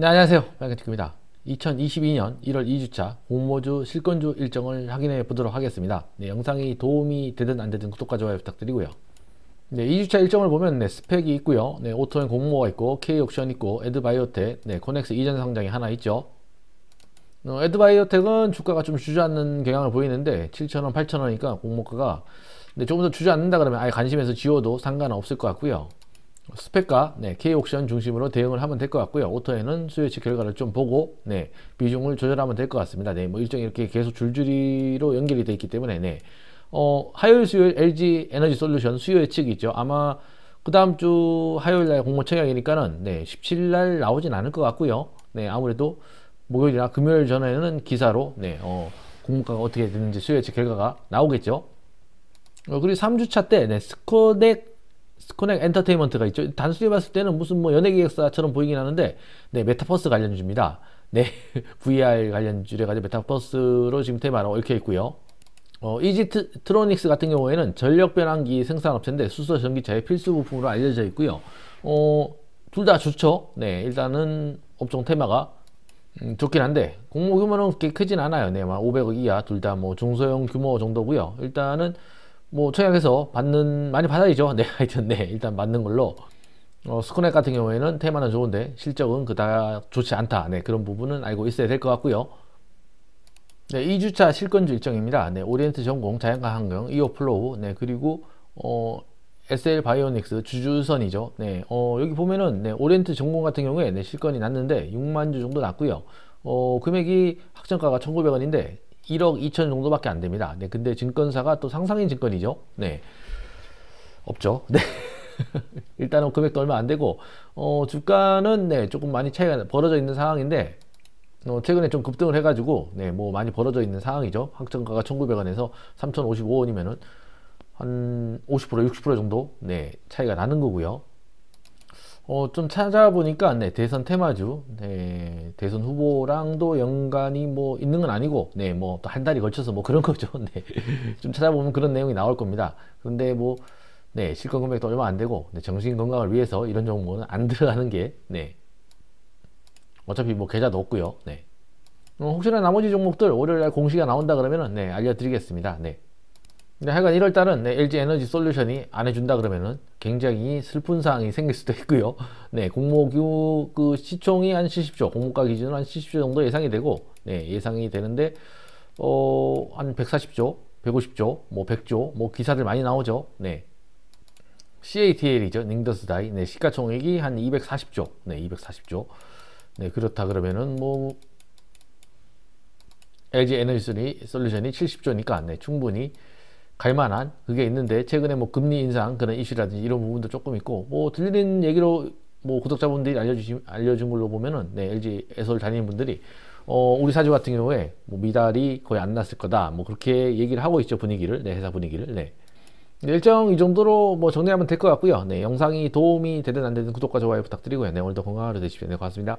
네, 안녕하세요. 마이티크입니다 2022년 1월 2주차 공모주 실권주 일정을 확인해 보도록 하겠습니다. 네, 영상이 도움이 되든 안 되든 구독과 좋아요 부탁드리고요. 네, 2주차 일정을 보면 네, 스펙이 있고요. 네, 오토엔 공모가 있고 K옵션 있고 에드바이오텍, 네, 코넥스 이전 상장이 하나 있죠. 어, 에드바이오텍은 주가가 좀 주저앉는 경향을 보이는데 7,000원, 8,000원이니까 공모가가 네, 조금 더 주저앉는다 그러면 아예 관심에서 지워도 상관없을 것 같고요. 스펙과 네, K옥션 중심으로 대응을 하면 될 것 같고요. 오토에는 수요치 결과를 좀 보고 네, 비중을 조절하면 될 것 같습니다. 네, 뭐 일정 이렇게 계속 줄줄이로 연결이 돼 있기 때문에 네. 어, 화요일 수요일 LG 에너지 솔루션 수요 예측이죠. 아마 그 다음 주 화요일 날 공모 청약이니까는 네, 17일 날 나오진 않을 것 같고요. 네, 아무래도 목요일이나 금요일 전에는 기사로 네, 어, 공모가가 어떻게 되는지 수요 예측 결과가 나오겠죠. 어, 그리고 3주차 때 네, 스코덱 스코넥 엔터테인먼트가 있죠. 단순히 봤을 때는 무슨 뭐 연예 기획사처럼 보이긴 하는데 네, 메타버스 관련주입니다. 네, VR 관련주래 가지고 메타버스로 지금 테마로 얽혀 있고요. 어, 이지트 트로닉스 같은 경우에는 전력 변환기 생산업체인데 수소 전기차의 필수 부품으로 알려져 있고요. 어, 둘 다 좋죠. 네, 일단은 업종 테마가 음, 좋긴 한데 공모 규모는 그렇게 크진 않아요. 네, 막 500억 이하 둘 다 뭐 중소형 규모 정도고요. 일단은 뭐 청약에서 받는 많이 받아야죠. 네 하여튼 네 일단 받는 걸로 어, 스코넥 같은 경우에는 테마는 좋은데 실적은 그닥 좋지 않다. 네 그런 부분은 알고 있어야 될 것 같고요. 네 2주차 실건주 일정입니다. 네 오리엔트 전공 자연과 환경 이오 플로우 네 그리고 어 SL 바이오닉스 주주선이죠. 네, 어, 여기 보면은 네, 오리엔트 전공 같은 경우에 네, 실건이 났는데 6만 주 정도 났고요. 어, 금액이 확정가가 1,900원인데 1억 2천 정도밖에 안 됩니다. 네, 근데 증권사가 또 상상인 증권이죠. 네, 없죠. 네. 일단은 금액도 얼마 안 되고 어, 주가는 네 조금 많이 차이가 벌어져 있는 상황인데 어, 최근에 좀 급등을 해가지고 네뭐 많이 벌어져 있는 상황이죠. 확정가가 1,900원에서 3,055원이면은 한50% 60% 정도 네 차이가 나는 거고요. 어, 좀 찾아보니까 네, 대선 테마주, 네, 대선 후보랑도 연관이 뭐 있는 건 아니고, 네, 뭐 또 한 달이 걸쳐서 뭐 그런 거죠. 네, 좀 찾아보면 그런 내용이 나올 겁니다. 그런데 뭐, 네, 실권 금액도 얼마 안 되고, 네, 정신 건강을 위해서 이런 정보는 안 들어가는 게, 네, 어차피 뭐 계좌도 없고요. 네, 어, 혹시나 나머지 종목들 월요일 날 공시가 나온다 그러면은 네, 알려드리겠습니다. 네. 근데 하여간 1월달은 네, LG 에너지 솔루션이 안 해준다 그러면은 굉장히 슬픈 상황이 생길 수도 있고요. 네, 공모규 그 시총이 한 70조, 공모가 기준으로 한 70조 정도 예상이 되고, 네, 예상이 되는데, 어, 한 140조, 150조, 뭐 100조, 뭐 기사들 많이 나오죠. 네. CATL이죠. 닝더스 다이. 네, 시가총액이 한 240조. 네, 240조. 네, 그렇다 그러면은 뭐 LG 에너지 솔루션이 70조니까 네, 충분히 갈만한 그게 있는데 최근에 뭐 금리 인상 그런 이슈라든지 이런 부분도 조금 있고 뭐 들리는 얘기로 뭐 구독자분들이 알려주신 알려준 걸로 보면은 네 LG 에솔 다니는 분들이 어 우리 사주 같은 경우에 뭐 미달이 거의 안 났을 거다 뭐 그렇게 얘기를 하고 있죠 분위기를 네 회사 분위기를 네 일정 이 정도로 뭐 정리하면 될 것 같고요 네 영상이 도움이 되든 안 되든 구독과 좋아요 부탁드리고요 네 오늘도 건강하루 되십시오 네 고맙습니다.